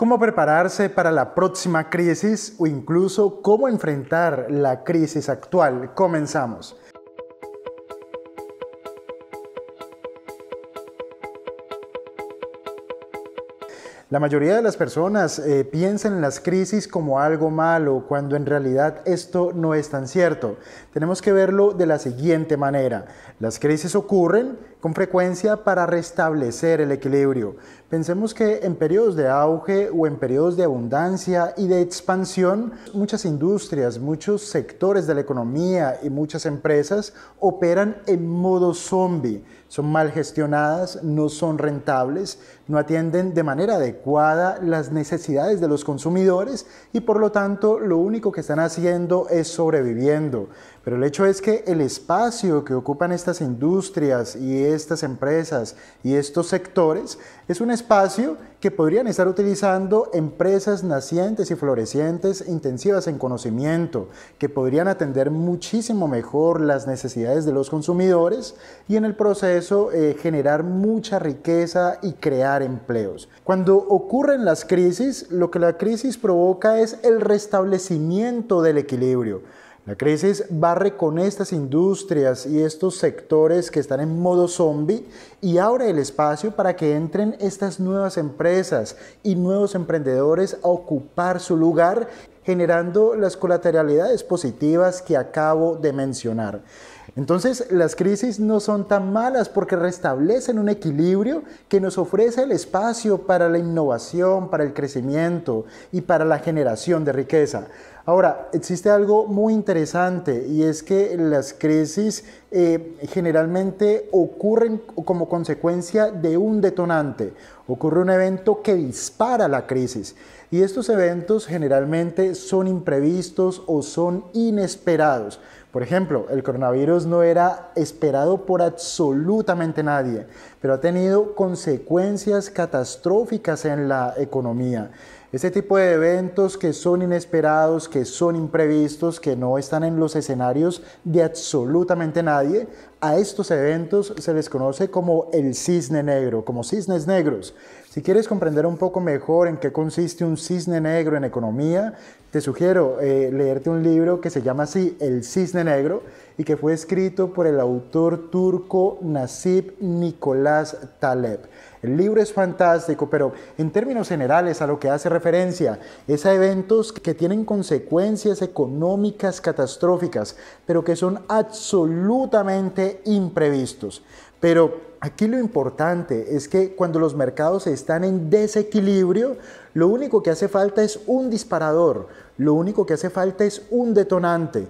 cómo prepararse para la próxima crisis o incluso cómo enfrentar la crisis actual. Comenzamos. La mayoría de las personas eh, piensan en las crisis como algo malo, cuando en realidad esto no es tan cierto. Tenemos que verlo de la siguiente manera. Las crisis ocurren con frecuencia para restablecer el equilibrio. Pensemos que en periodos de auge o en periodos de abundancia y de expansión, muchas industrias, muchos sectores de la economía y muchas empresas operan en modo zombie son mal gestionadas, no son rentables, no atienden de manera adecuada las necesidades de los consumidores y por lo tanto lo único que están haciendo es sobreviviendo. Pero el hecho es que el espacio que ocupan estas industrias y estas empresas y estos sectores es un espacio que podrían estar utilizando empresas nacientes y florecientes intensivas en conocimiento, que podrían atender muchísimo mejor las necesidades de los consumidores y en el proceso eh, generar mucha riqueza y crear empleos. Cuando ocurren las crisis, lo que la crisis provoca es el restablecimiento del equilibrio la crisis barre con estas industrias y estos sectores que están en modo zombie y abre el espacio para que entren estas nuevas empresas y nuevos emprendedores a ocupar su lugar generando las colateralidades positivas que acabo de mencionar. Entonces, las crisis no son tan malas porque restablecen un equilibrio que nos ofrece el espacio para la innovación, para el crecimiento y para la generación de riqueza. Ahora, existe algo muy interesante y es que las crisis eh, generalmente ocurren como consecuencia de un detonante. Ocurre un evento que dispara la crisis y estos eventos generalmente son imprevistos o son inesperados. Por ejemplo, el coronavirus no era esperado por absolutamente nadie, pero ha tenido consecuencias catastróficas en la economía. Este tipo de eventos que son inesperados, que son imprevistos, que no están en los escenarios de absolutamente nadie, a estos eventos se les conoce como el cisne negro, como cisnes negros. Si quieres comprender un poco mejor en qué consiste un cisne negro en economía, te sugiero eh, leerte un libro que se llama así, El cisne negro, y que fue escrito por el autor turco Nasip Nicolás Taleb. El libro es fantástico, pero en términos generales a lo que hace referencia es a eventos que tienen consecuencias económicas catastróficas, pero que son absolutamente imprevistos. Pero aquí lo importante es que cuando los mercados están en desequilibrio, lo único que hace falta es un disparador, lo único que hace falta es un detonante.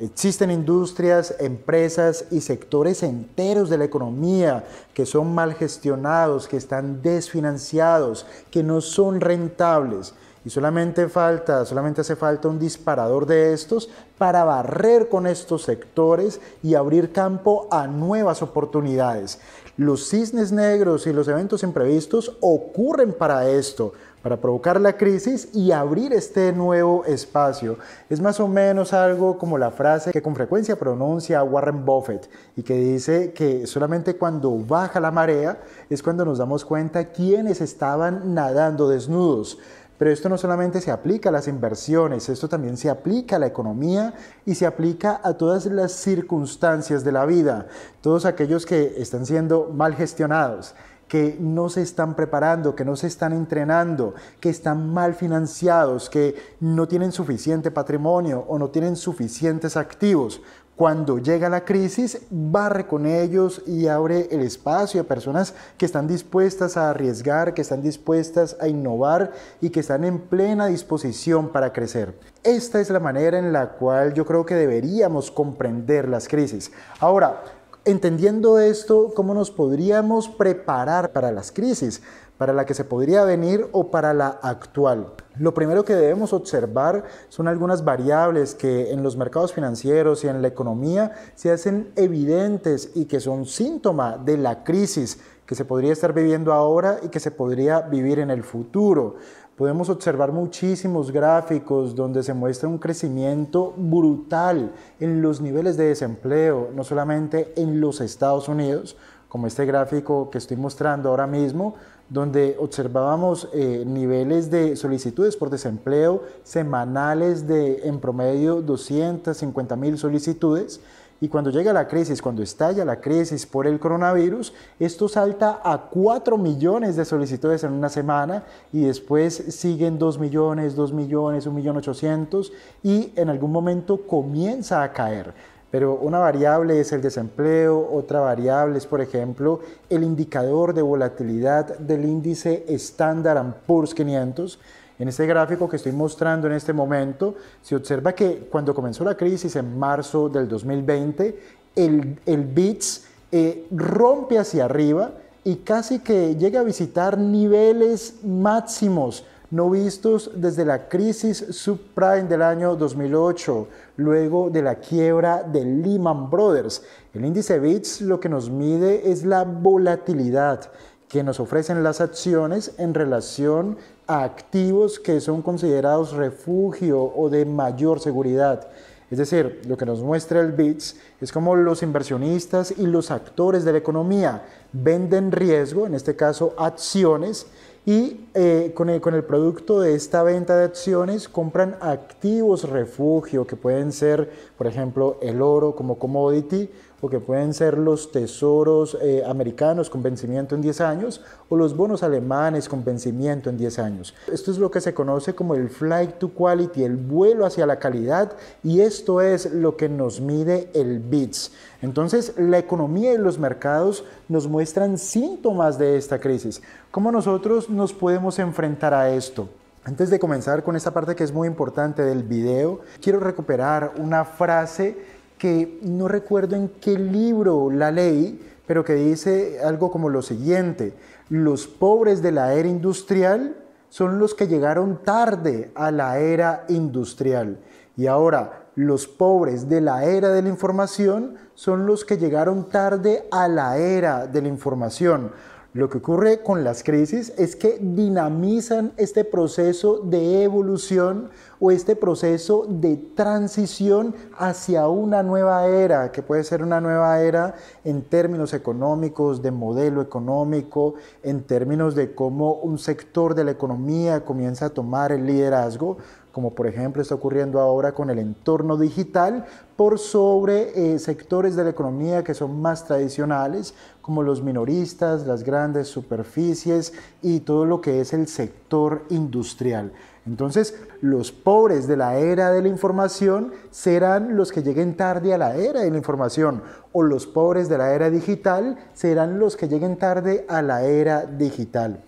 Existen industrias, empresas y sectores enteros de la economía que son mal gestionados, que están desfinanciados, que no son rentables. Y solamente falta, solamente hace falta un disparador de estos para barrer con estos sectores y abrir campo a nuevas oportunidades. Los cisnes negros y los eventos imprevistos ocurren para esto, para provocar la crisis y abrir este nuevo espacio. Es más o menos algo como la frase que con frecuencia pronuncia Warren Buffett y que dice que solamente cuando baja la marea es cuando nos damos cuenta quiénes estaban nadando desnudos. Pero esto no solamente se aplica a las inversiones, esto también se aplica a la economía y se aplica a todas las circunstancias de la vida, todos aquellos que están siendo mal gestionados que no se están preparando, que no se están entrenando, que están mal financiados, que no tienen suficiente patrimonio o no tienen suficientes activos cuando llega la crisis, barre con ellos y abre el espacio a personas que están dispuestas a arriesgar, que están dispuestas a innovar y que están en plena disposición para crecer. Esta es la manera en la cual yo creo que deberíamos comprender las crisis. Ahora, entendiendo esto, ¿cómo nos podríamos preparar para las crisis? para la que se podría venir o para la actual. Lo primero que debemos observar son algunas variables que en los mercados financieros y en la economía se hacen evidentes y que son síntoma de la crisis que se podría estar viviendo ahora y que se podría vivir en el futuro. Podemos observar muchísimos gráficos donde se muestra un crecimiento brutal en los niveles de desempleo, no solamente en los Estados Unidos, como este gráfico que estoy mostrando ahora mismo, donde observábamos eh, niveles de solicitudes por desempleo semanales de en promedio 250 mil solicitudes. Y cuando llega la crisis, cuando estalla la crisis por el coronavirus, esto salta a 4 millones de solicitudes en una semana y después siguen 2 millones, 2 millones, 1 millón 800 y en algún momento comienza a caer. Pero una variable es el desempleo, otra variable es, por ejemplo, el indicador de volatilidad del índice estándar Poor's 500. En este gráfico que estoy mostrando en este momento, se observa que cuando comenzó la crisis en marzo del 2020, el, BITS eh, rompe hacia arriba y casi que llega a visitar niveles máximos no vistos desde la crisis subprime del año 2008, luego de la quiebra de Lehman Brothers. El índice BITS lo que nos mide es la volatilidad que nos ofrecen las acciones en relación a activos que son considerados refugio o de mayor seguridad. Es decir, lo que nos muestra el BITS es cómo los inversionistas y los actores de la economía venden riesgo, en este caso acciones, y eh, con, el, con el producto de esta venta de acciones compran activos refugio que pueden ser, por ejemplo, el oro como commodity porque pueden ser los tesoros eh, americanos con vencimiento en 10 años o los bonos alemanes con vencimiento en 10 años. Esto es lo que se conoce como el flight to quality, el vuelo hacia la calidad y esto es lo que nos mide el BITS. Entonces, la economía y los mercados nos muestran síntomas de esta crisis. ¿Cómo nosotros nos podemos enfrentar a esto? Antes de comenzar con esta parte que es muy importante del video, quiero recuperar una frase que no recuerdo en qué libro la ley, pero que dice algo como lo siguiente, los pobres de la era industrial son los que llegaron tarde a la era industrial y ahora los pobres de la era de la información son los que llegaron tarde a la era de la información. Lo que ocurre con las crisis es que dinamizan este proceso de evolución o este proceso de transición hacia una nueva era, que puede ser una nueva era en términos económicos, de modelo económico, en términos de cómo un sector de la economía comienza a tomar el liderazgo, como por ejemplo está ocurriendo ahora con el entorno digital, por sobre eh, sectores de la economía que son más tradicionales, como los minoristas, las grandes superficies y todo lo que es el sector industrial. Entonces, los pobres de la era de la información serán los que lleguen tarde a la era de la información, o los pobres de la era digital serán los que lleguen tarde a la era digital.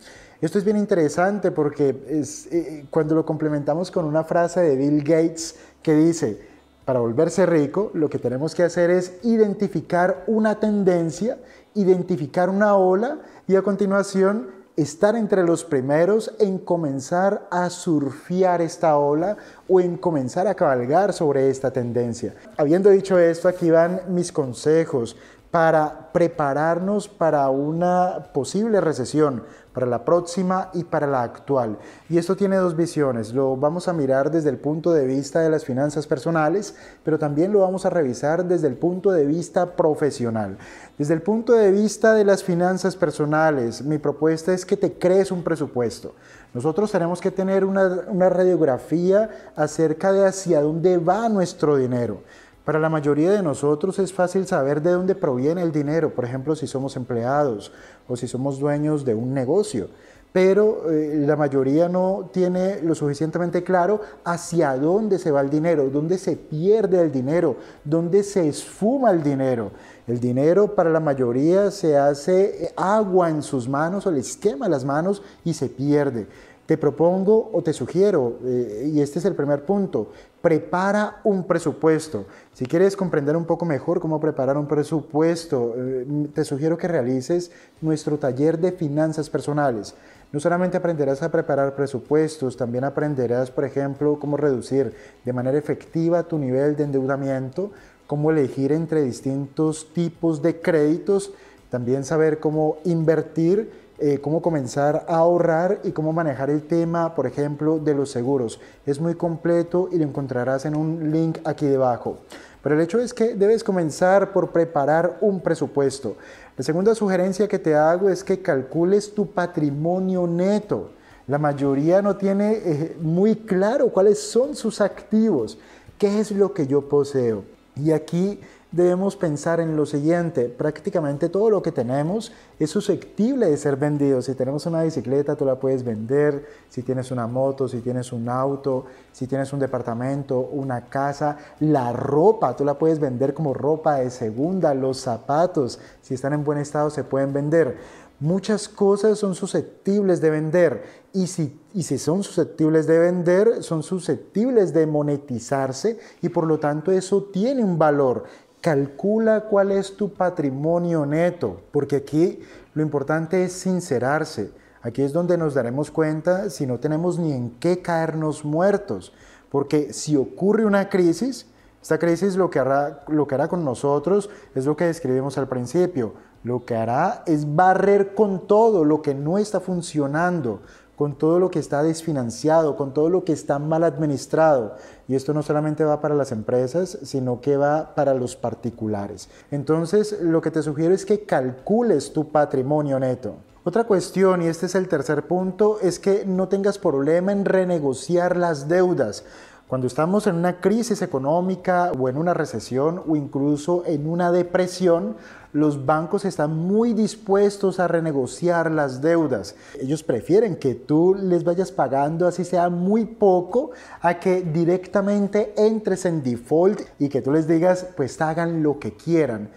Esto es bien interesante porque es, eh, eh, cuando lo complementamos con una frase de Bill Gates que dice, para volverse rico, lo que tenemos que hacer es identificar una tendencia, identificar una ola y a continuación estar entre los primeros en comenzar a surfear esta ola o en comenzar a cabalgar sobre esta tendencia. Habiendo dicho esto, aquí van mis consejos para prepararnos para una posible recesión, para la próxima y para la actual. Y esto tiene dos visiones. Lo vamos a mirar desde el punto de vista de las finanzas personales, pero también lo vamos a revisar desde el punto de vista profesional. Desde el punto de vista de las finanzas personales, mi propuesta es que te crees un presupuesto. Nosotros tenemos que tener una, radiografía acerca de hacia dónde va nuestro dinero. Para la mayoría de nosotros es fácil saber de dónde proviene el dinero, por ejemplo, si somos empleados o si somos dueños de un negocio, pero eh, la mayoría no tiene lo suficientemente claro hacia dónde se va el dinero, dónde se pierde el dinero, dónde se esfuma el dinero. El dinero para la mayoría se hace eh, agua en sus manos o les quema las manos y se pierde. Te propongo o te sugiero, eh, y este es el primer punto, prepara un presupuesto. Si quieres comprender un poco mejor cómo preparar un presupuesto, eh, te sugiero que realices nuestro taller de finanzas personales. No solamente aprenderás a preparar presupuestos, también aprenderás, por ejemplo, cómo reducir de manera efectiva tu nivel de endeudamiento, cómo elegir entre distintos tipos de créditos, también saber cómo invertir eh, cómo comenzar a ahorrar y cómo manejar el tema, por ejemplo, de los seguros. Es muy completo y lo encontrarás en un link aquí debajo. Pero el hecho es que debes comenzar por preparar un presupuesto. La segunda sugerencia que te hago es que calcules tu patrimonio neto. La mayoría no tiene eh, muy claro cuáles son sus activos, qué es lo que yo poseo. Y aquí debemos pensar en lo siguiente, prácticamente todo lo que tenemos es susceptible de ser vendido. Si tenemos una bicicleta, tú la puedes vender, si tienes una moto, si tienes un auto, si tienes un departamento, una casa, la ropa, tú la puedes vender como ropa de segunda, los zapatos, si están en buen estado se pueden vender. Muchas cosas son susceptibles de vender y si, y si son susceptibles de vender, son susceptibles de monetizarse y por lo tanto eso tiene un valor calcula cuál es tu patrimonio neto, porque aquí lo importante es sincerarse. Aquí es donde nos daremos cuenta si no tenemos ni en qué caernos muertos, porque si ocurre una crisis, esta crisis lo que hará, lo hará con nosotros es lo que describimos al principio, lo que hará es barrer con todo lo que no está funcionando, con todo lo que está desfinanciado, con todo lo que está mal administrado. Y esto no solamente va para las empresas, sino que va para los particulares. Entonces, lo que te sugiero es que calcules tu patrimonio neto. Otra cuestión, y este es el tercer punto, es que no tengas problema en renegociar las deudas. Cuando estamos en una crisis económica o en una recesión o incluso en una depresión, los bancos están muy dispuestos a renegociar las deudas. Ellos prefieren que tú les vayas pagando así sea muy poco a que directamente entres en default y que tú les digas pues hagan lo que quieran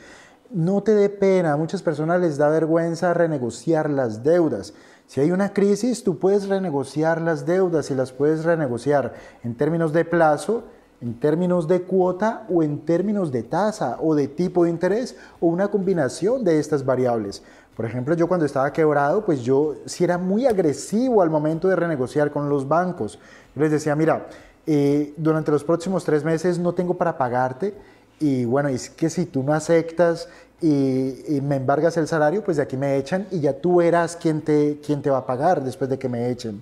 no te dé pena, muchas personas les da vergüenza renegociar las deudas. Si hay una crisis, tú puedes renegociar las deudas y las puedes renegociar en términos de plazo, en términos de cuota o en términos de tasa o de tipo de interés o una combinación de estas variables. Por ejemplo, yo cuando estaba quebrado, pues yo si era muy agresivo al momento de renegociar con los bancos. les decía, mira, eh, durante los próximos tres meses no tengo para pagarte y bueno, es que si tú no aceptas y, me embargas el salario, pues de aquí me echan y ya tú verás quien te, va a pagar después de que me echen.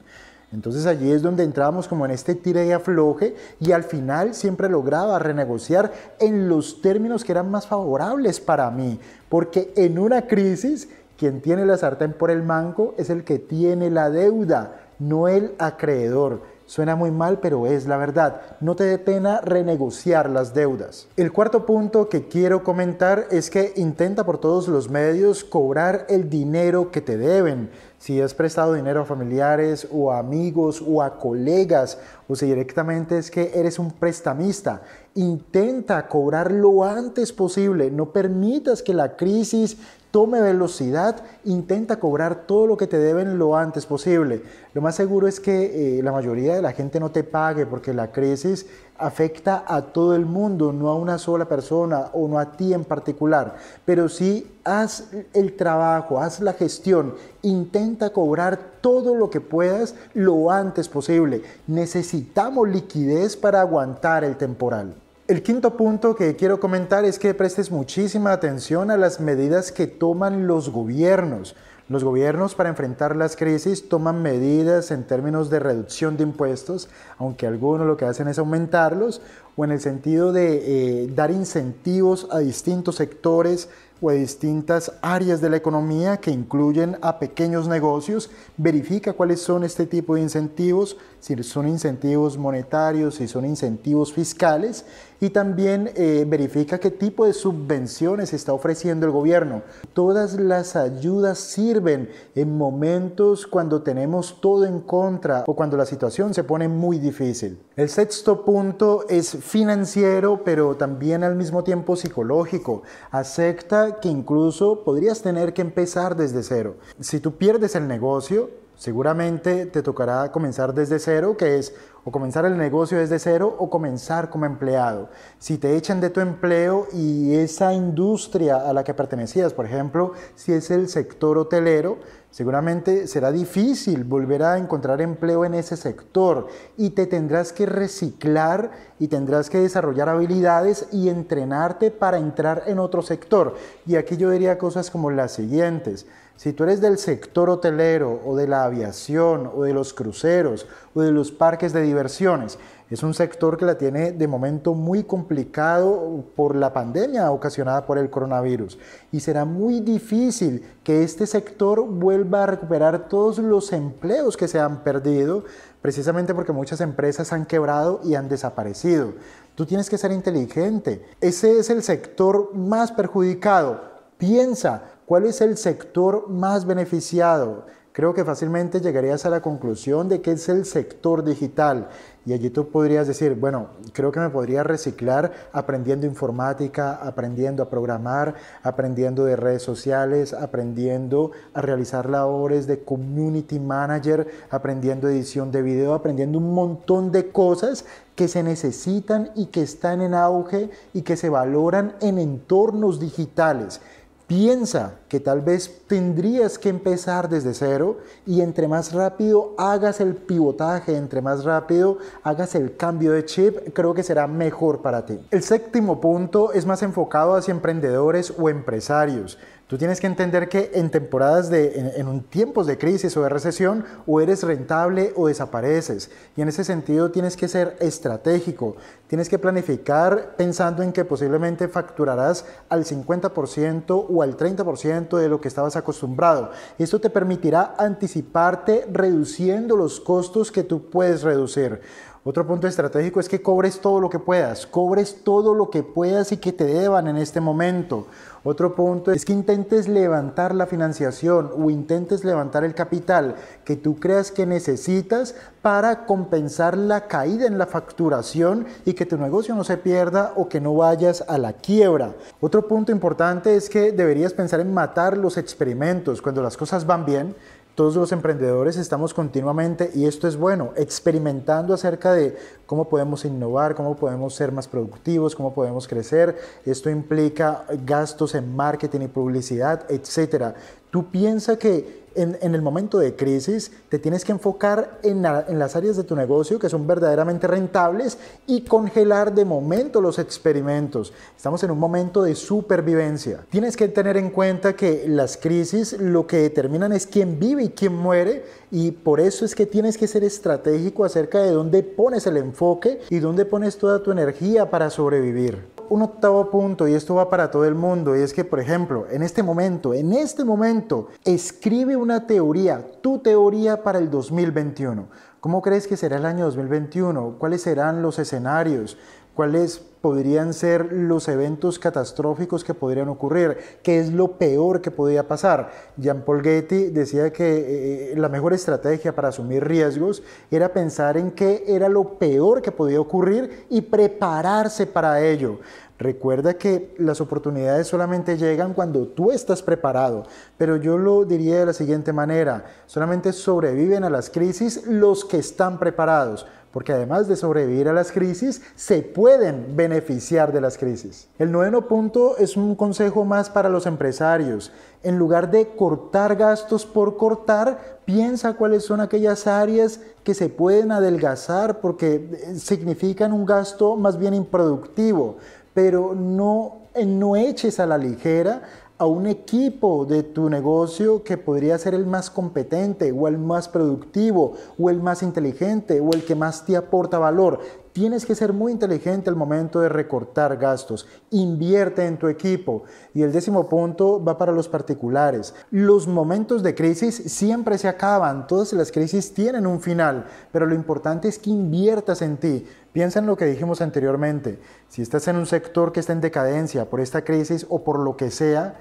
Entonces allí es donde entrábamos como en este tire y afloje y al final siempre lograba renegociar en los términos que eran más favorables para mí, porque en una crisis quien tiene la sartén por el mango es el que tiene la deuda, no el acreedor. Suena muy mal, pero es la verdad. No te dé pena renegociar las deudas. El cuarto punto que quiero comentar es que intenta por todos los medios cobrar el dinero que te deben. Si has prestado dinero a familiares o a amigos o a colegas o si directamente es que eres un prestamista, intenta cobrar lo antes posible. No permitas que la crisis tome velocidad, intenta cobrar todo lo que te deben lo antes posible. Lo más seguro es que eh, la mayoría de la gente no te pague porque la crisis afecta a todo el mundo, no a una sola persona o no a ti en particular. Pero sí haz el trabajo, haz la gestión, intenta cobrar todo lo que puedas lo antes posible. Necesitamos liquidez para aguantar el temporal. El quinto punto que quiero comentar es que prestes muchísima atención a las medidas que toman los gobiernos. Los gobiernos para enfrentar las crisis toman medidas en términos de reducción de impuestos, aunque algunos lo que hacen es aumentarlos, o en el sentido de eh, dar incentivos a distintos sectores o a distintas áreas de la economía que incluyen a pequeños negocios. Verifica cuáles son este tipo de incentivos, si son incentivos monetarios, si son incentivos fiscales y también eh, verifica qué tipo de subvenciones está ofreciendo el gobierno. Todas las ayudas sirven en momentos cuando tenemos todo en contra o cuando la situación se pone muy difícil. El sexto punto es financiero, pero también al mismo tiempo psicológico. Acepta que incluso podrías tener que empezar desde cero. Si tú pierdes el negocio, Seguramente te tocará comenzar desde cero, que es o comenzar el negocio desde cero o comenzar como empleado. Si te echan de tu empleo y esa industria a la que pertenecías, por ejemplo, si es el sector hotelero, seguramente será difícil volver a encontrar empleo en ese sector y te tendrás que reciclar y tendrás que desarrollar habilidades y entrenarte para entrar en otro sector. Y aquí yo diría cosas como las siguientes. Si tú eres del sector hotelero o de la aviación o de los cruceros o de los parques de diversiones, es un sector que la tiene de momento muy complicado por la pandemia ocasionada por el coronavirus y será muy difícil que este sector vuelva a recuperar todos los empleos que se han perdido precisamente porque muchas empresas han quebrado y han desaparecido. Tú tienes que ser inteligente. Ese es el sector más perjudicado. Piensa, ¿Cuál es el sector más beneficiado? Creo que fácilmente llegarías a la conclusión de que es el sector digital. Y allí tú podrías decir, bueno, creo que me podría reciclar aprendiendo informática, aprendiendo a programar, aprendiendo de redes sociales, aprendiendo a realizar labores de community manager, aprendiendo edición de video, aprendiendo un montón de cosas que se necesitan y que están en auge y que se valoran en entornos digitales. Piensa que tal vez tendrías que empezar desde cero y entre más rápido hagas el pivotaje, entre más rápido hagas el cambio de chip, creo que será mejor para ti. El séptimo punto es más enfocado hacia emprendedores o empresarios. Tú tienes que entender que en temporadas de, en, tiempos de crisis o de recesión, o eres rentable o desapareces. Y en ese sentido tienes que ser estratégico. Tienes que planificar pensando en que posiblemente facturarás al 50% o al 30% de lo que estabas acostumbrado. Esto te permitirá anticiparte reduciendo los costos que tú puedes reducir. Otro punto estratégico es que cobres todo lo que puedas, cobres todo lo que puedas y que te deban en este momento. Otro punto es que intentes levantar la financiación o intentes levantar el capital que tú creas que necesitas para compensar la caída en la facturación y que tu negocio no se pierda o que no vayas a la quiebra. Otro punto importante es que deberías pensar en matar los experimentos cuando las cosas van bien todos los emprendedores estamos continuamente, y esto es bueno, experimentando acerca de cómo podemos innovar, cómo podemos ser más productivos, cómo podemos crecer. Esto implica gastos en marketing y publicidad, etc. Tú piensas que en, el momento de crisis te tienes que enfocar en, en las áreas de tu negocio que son verdaderamente rentables y congelar de momento los experimentos. Estamos en un momento de supervivencia. Tienes que tener en cuenta que las crisis lo que determinan es quién vive y quién muere y por eso es que tienes que ser estratégico acerca de dónde pones el enfoque y dónde pones toda tu energía para sobrevivir un octavo punto y esto va para todo el mundo y es que, por ejemplo, en este momento, en este momento, escribe una teoría, tu teoría para el 2021. ¿Cómo crees que será el año 2021? ¿Cuáles serán los escenarios? cuáles podrían ser los eventos catastróficos que podrían ocurrir, qué es lo peor que podría pasar. Jean Paul Getty decía que eh, eh, la mejor estrategia para asumir riesgos era pensar en qué era lo peor que podía ocurrir y prepararse para ello. Recuerda que las oportunidades solamente llegan cuando tú estás preparado, pero yo lo diría de la siguiente manera, solamente sobreviven a las crisis los que están preparados porque además de sobrevivir a las crisis, se pueden beneficiar de las crisis. El noveno punto es un consejo más para los empresarios. En lugar de cortar gastos por cortar, piensa cuáles son aquellas áreas que se pueden adelgazar porque eh, significan un gasto más bien improductivo, pero no, eh, no eches a la ligera a un equipo de tu negocio que podría ser el más competente o el más productivo o el más inteligente o el que más te aporta valor. Tienes que ser muy inteligente al momento de recortar gastos. Invierte en tu equipo. Y el décimo punto va para los particulares. Los momentos de crisis siempre se acaban. Todas las crisis tienen un final. Pero lo importante es que inviertas en ti. Piensa en lo que dijimos anteriormente. Si estás en un sector que está en decadencia por esta crisis o por lo que sea,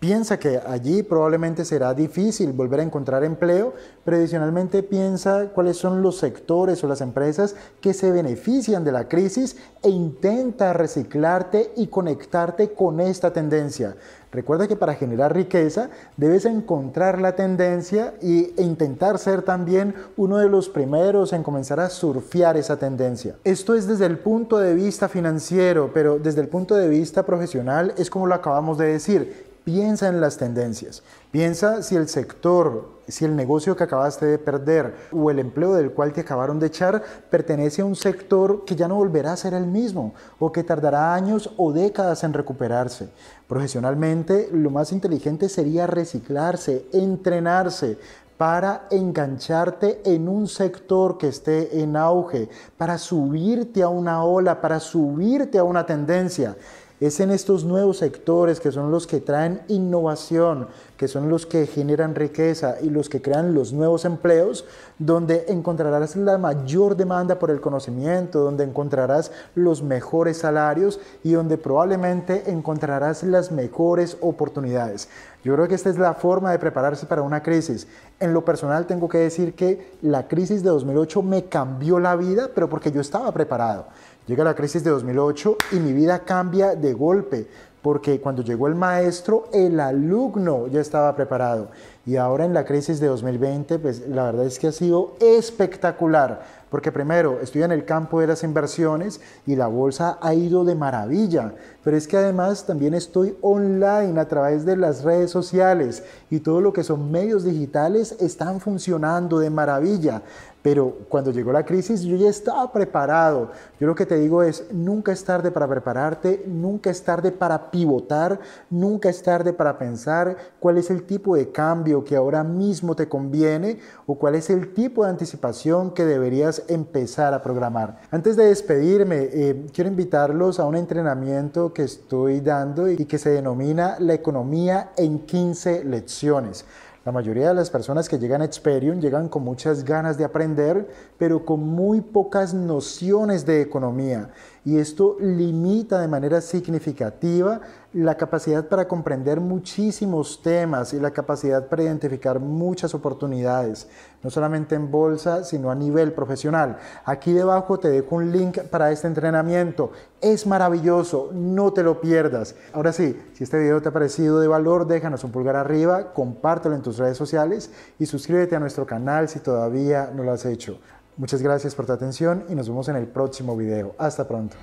piensa que allí probablemente será difícil volver a encontrar empleo, pero adicionalmente piensa cuáles son los sectores o las empresas que se benefician de la crisis e intenta reciclarte y conectarte con esta tendencia. Recuerda que para generar riqueza debes encontrar la tendencia e intentar ser también uno de los primeros en comenzar a surfear esa tendencia. Esto es desde el punto de vista financiero, pero desde el punto de vista profesional es como lo acabamos de decir, Piensa en las tendencias. Piensa si el sector, si el negocio que acabaste de perder o el empleo del cual te acabaron de echar pertenece a un sector que ya no volverá a ser el mismo o que tardará años o décadas en recuperarse. Profesionalmente, lo más inteligente sería reciclarse, entrenarse, para engancharte en un sector que esté en auge, para subirte a una ola, para subirte a una tendencia. Es en estos nuevos sectores que son los que traen innovación, que son los que generan riqueza y los que crean los nuevos empleos, donde encontrarás la mayor demanda por el conocimiento, donde encontrarás los mejores salarios y donde probablemente encontrarás las mejores oportunidades. Yo creo que esta es la forma de prepararse para una crisis. En lo personal tengo que decir que la crisis de 2008 me cambió la vida, pero porque yo estaba preparado. Llega la crisis de 2008 y mi vida cambia de golpe, porque cuando llegó el maestro, el alumno ya estaba preparado. Y ahora en la crisis de 2020, pues la verdad es que ha sido espectacular, porque primero estoy en el campo de las inversiones y la bolsa ha ido de maravilla pero es que además también estoy online a través de las redes sociales y todo lo que son medios digitales están funcionando de maravilla. Pero cuando llegó la crisis yo ya estaba preparado. Yo lo que te digo es, nunca es tarde para prepararte, nunca es tarde para pivotar, nunca es tarde para pensar cuál es el tipo de cambio que ahora mismo te conviene o cuál es el tipo de anticipación que deberías empezar a programar. Antes de despedirme, eh, quiero invitarlos a un entrenamiento que estoy dando y que se denomina la economía en 15 lecciones. La mayoría de las personas que llegan a Experium llegan con muchas ganas de aprender, pero con muy pocas nociones de economía y esto limita de manera significativa la capacidad para comprender muchísimos temas y la capacidad para identificar muchas oportunidades, no solamente en bolsa, sino a nivel profesional. Aquí debajo te dejo un link para este entrenamiento. Es maravilloso, no te lo pierdas. Ahora sí, si este video te ha parecido de valor, déjanos un pulgar arriba, compártelo en tus redes sociales y suscríbete a nuestro canal si todavía no lo has hecho. Muchas gracias por tu atención y nos vemos en el próximo video. Hasta pronto.